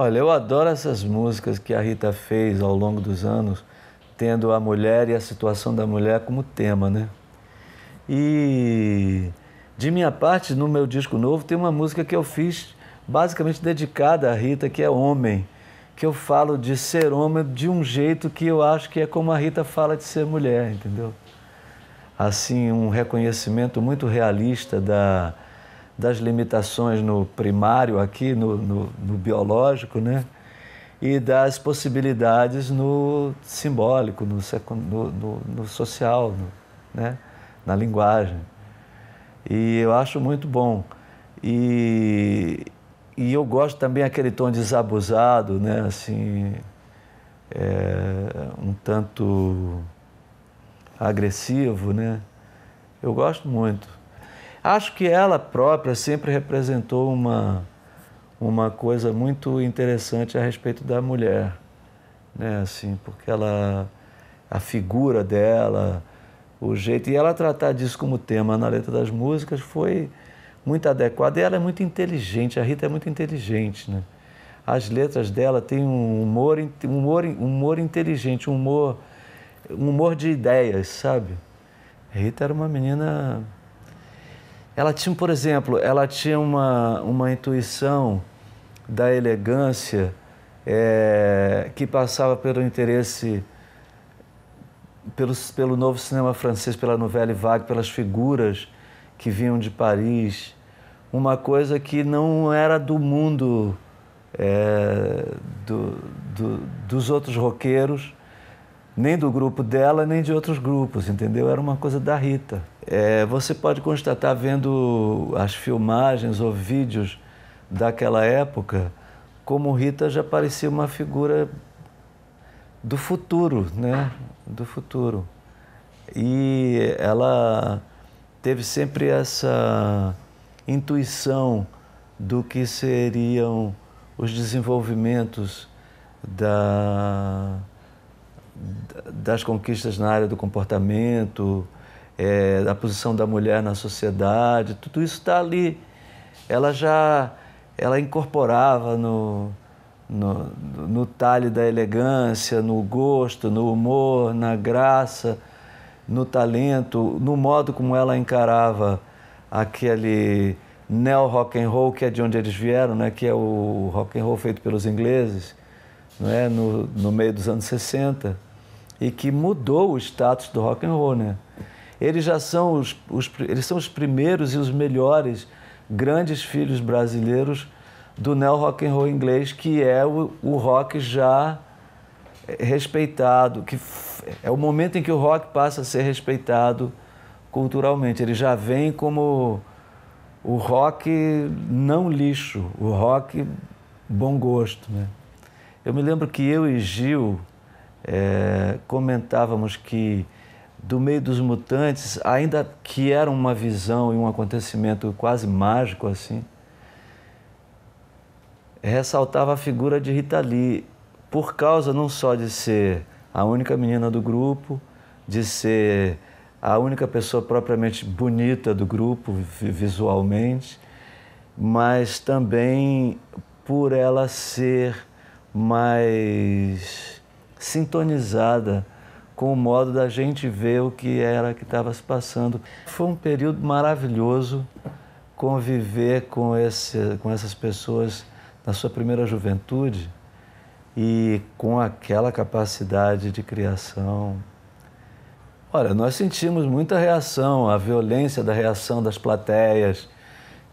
Olha, eu adoro essas músicas que a Rita fez ao longo dos anos, tendo a mulher e a situação da mulher como tema, né? E de minha parte, no meu disco novo, tem uma música que eu fiz basicamente dedicada à Rita, que é Homem, que eu falo de ser homem de um jeito que eu acho que é como a Rita fala de ser mulher, entendeu? Assim, um reconhecimento muito realista da das limitações no primário aqui, no, no, no biológico, né? e das possibilidades no simbólico, no, no, no social, né? na linguagem. E eu acho muito bom. E, e eu gosto também aquele tom desabusado, né? assim, é, um tanto agressivo. Né? Eu gosto muito. Acho que ela própria sempre representou uma, uma coisa muito interessante a respeito da mulher, né? assim, porque ela, a figura dela, o jeito. E ela tratar disso como tema na letra das músicas foi muito adequada. E ela é muito inteligente, a Rita é muito inteligente. Né? As letras dela têm um humor, um humor, humor inteligente, um humor, um humor de ideias, sabe? A Rita era uma menina ela tinha, por exemplo, ela tinha uma, uma intuição da elegância é, que passava pelo interesse pelos, pelo novo cinema francês, pela novela vague, pelas figuras que vinham de Paris, uma coisa que não era do mundo é, do, do, dos outros roqueiros nem do grupo dela, nem de outros grupos, entendeu? Era uma coisa da Rita. É, você pode constatar vendo as filmagens ou vídeos daquela época, como Rita já parecia uma figura do futuro, né? Do futuro. E ela teve sempre essa intuição do que seriam os desenvolvimentos da das conquistas na área do comportamento, é, da posição da mulher na sociedade, tudo isso está ali. Ela já ela incorporava no, no, no talhe da elegância, no gosto, no humor, na graça, no talento, no modo como ela encarava aquele neo rock and roll que é de onde eles vieram, né? que é o rock and roll feito pelos ingleses, não é? no, no meio dos anos 60 e que mudou o status do rock and roll, né? Eles já são os, os eles são os primeiros e os melhores grandes filhos brasileiros do neo rock and roll inglês, que é o, o rock já eh, respeitado, que é o momento em que o rock passa a ser respeitado culturalmente. Ele já vem como o rock não lixo, o rock bom gosto, né? Eu me lembro que eu e Gil é, comentávamos que do meio dos mutantes, ainda que era uma visão e um acontecimento quase mágico assim, ressaltava a figura de Rita Lee, por causa não só de ser a única menina do grupo, de ser a única pessoa propriamente bonita do grupo visualmente, mas também por ela ser mais sintonizada com o modo da gente ver o que era que estava se passando. Foi um período maravilhoso conviver com, esse, com essas pessoas na sua primeira juventude e com aquela capacidade de criação. Olha, nós sentimos muita reação, a violência da reação das plateias,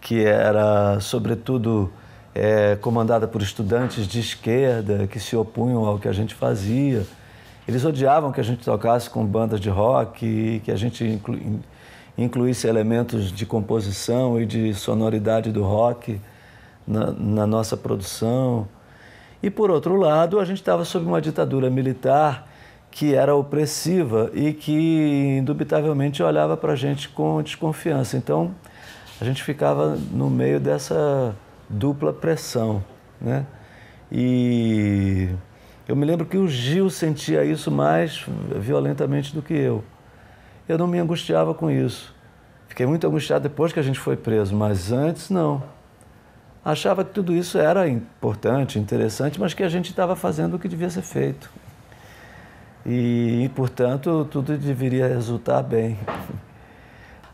que era, sobretudo, é, comandada por estudantes de esquerda que se opunham ao que a gente fazia. Eles odiavam que a gente tocasse com bandas de rock, que a gente inclu, incluísse elementos de composição e de sonoridade do rock na, na nossa produção. E, por outro lado, a gente estava sob uma ditadura militar que era opressiva e que indubitavelmente olhava para a gente com desconfiança. Então, a gente ficava no meio dessa dupla pressão, né? E eu me lembro que o Gil sentia isso mais violentamente do que eu. Eu não me angustiava com isso. Fiquei muito angustiado depois que a gente foi preso, mas antes não. Achava que tudo isso era importante, interessante, mas que a gente estava fazendo o que devia ser feito. E, e, portanto, tudo deveria resultar bem.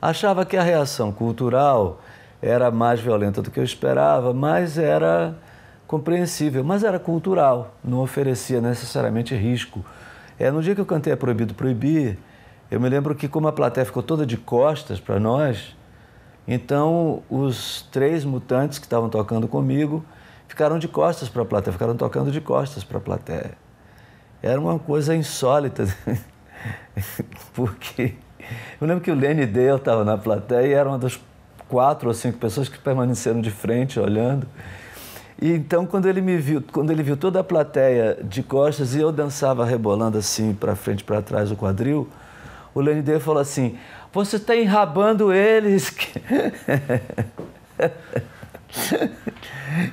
Achava que a reação cultural era mais violenta do que eu esperava, mas era compreensível, mas era cultural, não oferecia necessariamente risco. É, no dia que eu cantei É Proibido Proibir, eu me lembro que, como a plateia ficou toda de costas para nós, então os três mutantes que estavam tocando comigo ficaram de costas para a plateia, ficaram tocando de costas para a plateia. Era uma coisa insólita, porque eu lembro que o Lenny Dale estava na plateia e era uma das quatro ou cinco pessoas que permaneceram de frente olhando. E então, quando ele me viu, quando ele viu toda a plateia de costas e eu dançava rebolando assim para frente, para trás o quadril, o Lenny Day falou assim: "Você está enrabando eles".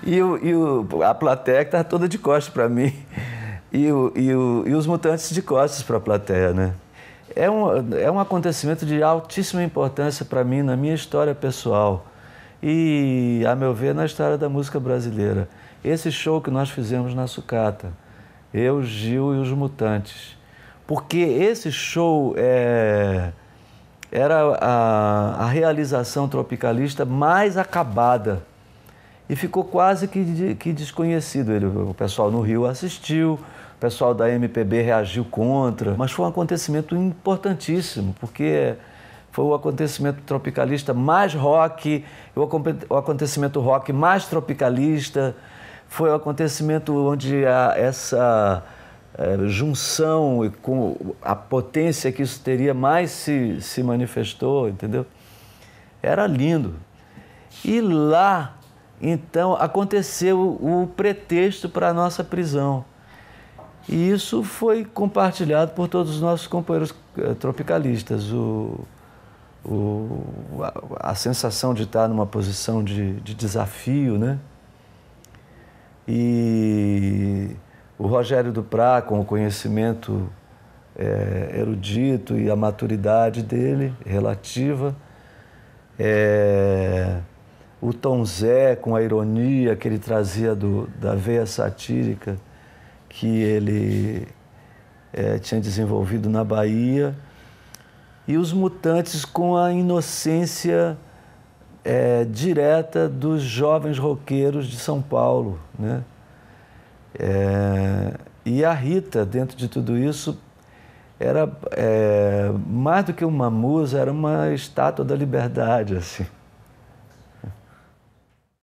e o, e o, a plateia que estava toda de costas para mim. E, o, e, o, e os mutantes de costas para a plateia, né? é um, é um acontecimento de altíssima importância para mim, na minha história pessoal e, a meu ver, na história da música brasileira. Esse show que nós fizemos na Sucata, eu, Gil e os Mutantes. Porque esse show é, era a, a realização tropicalista mais acabada e ficou quase que, que desconhecido. Ele, o pessoal no Rio assistiu, o pessoal da MPB reagiu contra, mas foi um acontecimento importantíssimo, porque foi o acontecimento tropicalista mais rock, o acontecimento rock mais tropicalista, foi o acontecimento onde a, essa é, junção com a potência que isso teria mais se, se manifestou, entendeu? Era lindo. E lá, então, aconteceu o pretexto para a nossa prisão. E isso foi compartilhado por todos os nossos companheiros eh, tropicalistas. O, o, a, a, sensação de estar numa posição de, de desafio, né? E o Rogério Duprá, com o conhecimento é, erudito e a maturidade dele, relativa, é, o Tom Zé, com a ironia que ele trazia do, da veia satírica, que ele é, tinha desenvolvido na Bahia. E os mutantes com a inocência é, direta dos jovens roqueiros de São Paulo. Né? É, e a Rita, dentro de tudo isso, era é, mais do que uma musa, era uma estátua da liberdade. Assim.